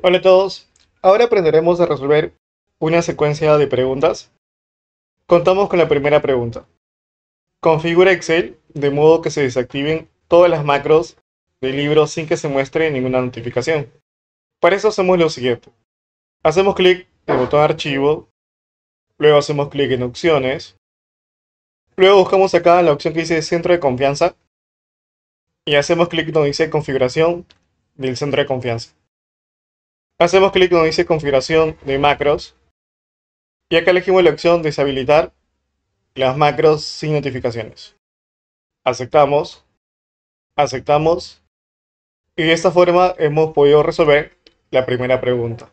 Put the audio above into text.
Hola a todos, ahora aprenderemos a resolver una secuencia de preguntas. Contamos con la primera pregunta. Configura Excel de modo que se desactiven todas las macros del libro sin que se muestre ninguna notificación. Para eso hacemos lo siguiente. Hacemos clic en el botón archivo, luego hacemos clic en opciones, luego buscamos acá la opción que dice centro de confianza y hacemos clic donde dice configuración del centro de confianza. Hacemos clic donde dice configuración de macros. Y acá elegimos la opción deshabilitar las macros sin notificaciones. Aceptamos. Aceptamos. Y de esta forma hemos podido resolver la primera pregunta.